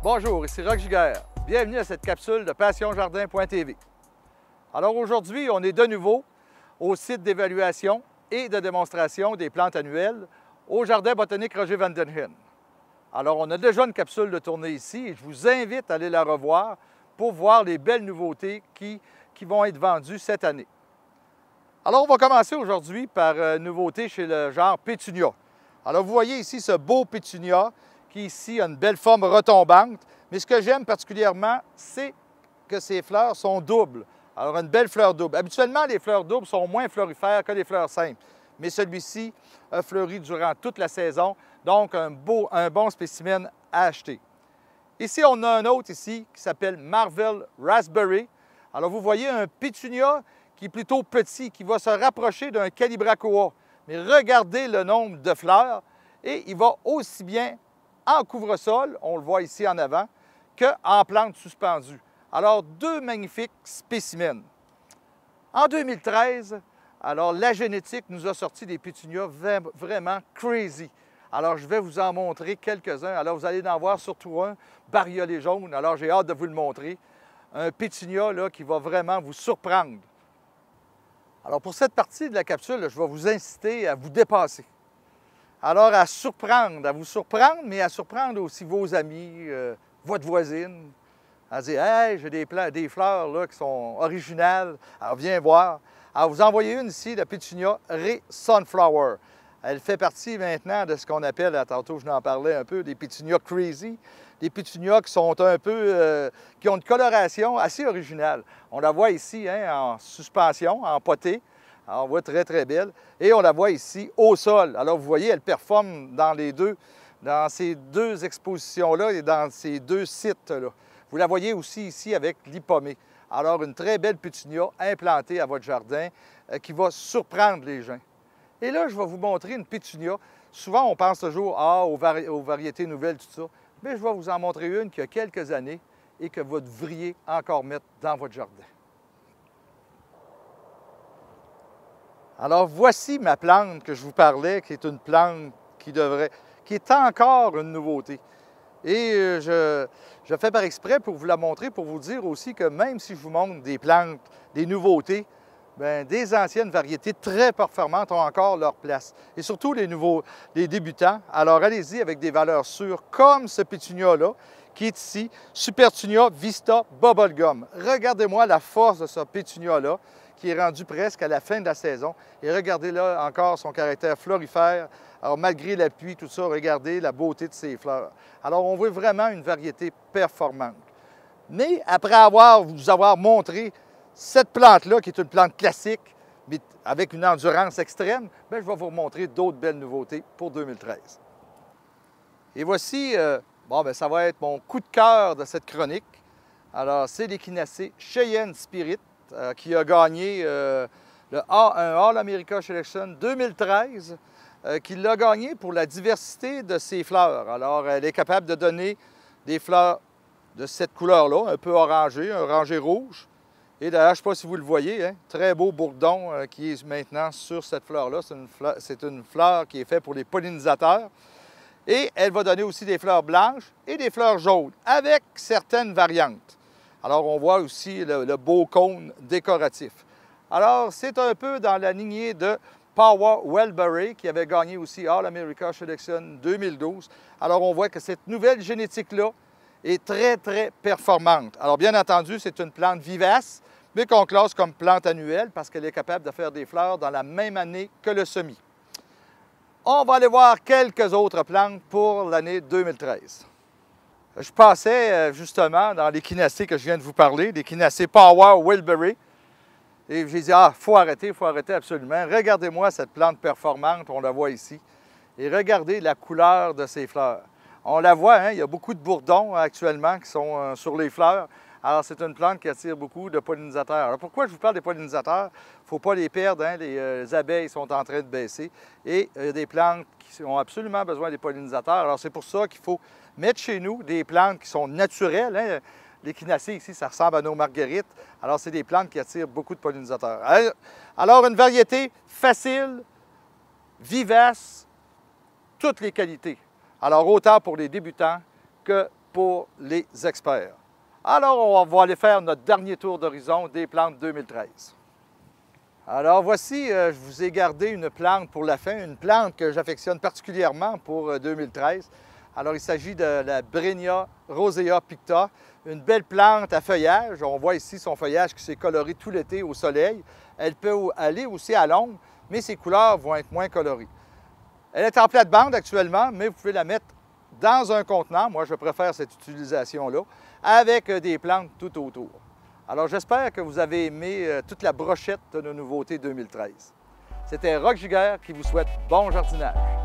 Bonjour, ici Roc Giguère. Bienvenue à cette capsule de PassionJardin.tv. Alors aujourd'hui, on est de nouveau au site d'évaluation et de démonstration des plantes annuelles au Jardin botanique Roger Heen. Alors on a déjà une capsule de tournée ici et je vous invite à aller la revoir pour voir les belles nouveautés qui, qui vont être vendues cette année. Alors, on va commencer aujourd'hui par une euh, nouveauté chez le genre Pétunia. Alors, vous voyez ici ce beau Pétunia qui ici a une belle forme retombante. Mais ce que j'aime particulièrement, c'est que ces fleurs sont doubles. Alors, une belle fleur double. Habituellement, les fleurs doubles sont moins florifères que les fleurs simples. Mais celui-ci a fleuri durant toute la saison, donc un, un bon spécimen à acheter. Ici, on a un autre ici qui s'appelle Marvel Raspberry. Alors, vous voyez un pétunia qui est plutôt petit, qui va se rapprocher d'un calibracoa. Mais regardez le nombre de fleurs et il va aussi bien en couvre-sol, on le voit ici en avant, qu'en plante suspendue. Alors, deux magnifiques spécimens. En 2013, alors la génétique nous a sorti des pétunias vraiment crazy. Alors, je vais vous en montrer quelques-uns. Alors, vous allez en voir surtout un, bariolé jaune. Alors, j'ai hâte de vous le montrer. Un pétunia là, qui va vraiment vous surprendre. Alors, pour cette partie de la capsule, je vais vous inciter à vous dépasser. Alors, à surprendre, à vous surprendre, mais à surprendre aussi vos amis, euh, votre voisine, à dire Hey, j'ai des, fleurs qui sont originales, alors viens voir. Alors, vous envoyez une ici, la pétunia Ray Sunflower. Elle fait partie maintenant de ce qu'on appelle, tantôt je n'en parlais un peu, des Petunias crazy. Des Petunias qui sont un peu, euh, qui ont une coloration assez originale. On la voit ici hein, en suspension, en potée. Alors, on voit très, très belle. Et on la voit ici au sol. Alors, vous voyez, elle performe dans les deux, dans ces deux expositions-là et dans ces deux sites-là. Vous la voyez aussi ici avec l'hypomée. Alors, une très belle pétunia implantée à votre jardin euh, qui va surprendre les gens. Et là, je vais vous montrer une pétunia. Souvent, on pense toujours ah, aux, aux variétés nouvelles, tout ça. Mais je vais vous en montrer une qui a quelques années et que vous devriez encore mettre dans votre jardin. Alors voici ma plante que je vous parlais, qui est une plante qui devrait, qui est encore une nouveauté. Et euh, je, fais par exprès pour vous la montrer, pour vous dire aussi que même si je vous montre des plantes, des nouveautés, Bien, des anciennes variétés très performantes ont encore leur place. Et surtout les nouveaux, les débutants. Alors allez-y avec des valeurs sûres comme ce pétunia-là qui est ici, Supertunia Vista Bubblegum. Regardez-moi la force de ce pétunia-là qui est rendu presque à la fin de la saison. Et regardez là encore son caractère florifère. Alors, malgré la pluie, tout ça, regardez la beauté de ses fleurs. Alors, on veut vraiment une variété performante. Mais après avoir, vous avoir montré cette plante-là, qui est une plante classique, mais avec une endurance extrême, bien, je vais vous montrer d'autres belles nouveautés pour 2013. Et voici, euh, bon, bien, ça va être mon coup de cœur de cette chronique. Alors, c'est l'équinacée Cheyenne Spirit euh, qui a gagné euh, un le All America Selection 2013, euh, qui l'a gagné pour la diversité de ses fleurs. Alors, elle est capable de donner des fleurs de cette couleur-là, un peu orangée, un orangé rouge. Et d'ailleurs, je ne sais pas si vous le voyez, hein, très beau bourdon qui est maintenant sur cette fleur-là. C'est une, une fleur qui est faite pour les pollinisateurs. Et elle va donner aussi des fleurs blanches et des fleurs jaunes, avec certaines variantes. Alors, on voit aussi le, beau cône décoratif. Alors, c'est un peu dans la lignée de Power Wellberry, qui avait gagné aussi All America Selection 2012. Alors, on voit que cette nouvelle génétique-là est très, très performante. Alors, bien entendu, c'est une plante vivace, mais qu'on classe comme plante annuelle parce qu'elle est capable de faire des fleurs dans la même année que le semis. On va aller voir quelques autres plantes pour l'année 2013 je passais euh, justement dans les kinacées que je viens de vous parler, les kinacées Power Wilbury. Et j'ai dit, ah, il faut arrêter, il faut arrêter absolument. Regardez-moi cette plante performante, on la voit ici. Et regardez la couleur de ses fleurs. On la voit, hein, il y a beaucoup de bourdons hein, actuellement qui sont euh, sur les fleurs. Alors, c'est une plante qui attire beaucoup de pollinisateurs. Alors, pourquoi je vous parle des pollinisateurs? Il ne faut pas les perdre. Hein. Les, euh, abeilles sont en train de baisser. Et euh, il y a des plantes qui ont absolument besoin des pollinisateurs. Alors, c'est pour ça qu'il faut mettre chez nous des plantes qui sont naturelles. Hein. Les L'échinacée, ici, ça ressemble à nos marguerites. Alors, c'est des plantes qui attirent beaucoup de pollinisateurs. Alors, une variété facile, vivace, toutes les qualités. Alors, autant pour les débutants que pour les experts. Alors, on va aller faire notre dernier tour d'horizon des plantes 2013. Alors voici, euh, je vous ai gardé une plante pour la fin, une plante que j'affectionne particulièrement pour 2013. Euh, Alors il s'agit de la Brenia rosea picta, une belle plante à feuillage. On voit ici son feuillage qui s'est coloré tout l'été au soleil. Elle peut aller aussi à l'ombre, mais ses couleurs vont être moins colorées. Elle est en plate-bande actuellement, mais vous pouvez la mettre dans un contenant, moi je préfère cette utilisation-là, avec euh, des plantes tout autour. Alors j'espère que vous avez aimé euh, toute la brochette de nos nouveautés 2013. C'était Rock Giguère qui vous souhaite bon jardinage.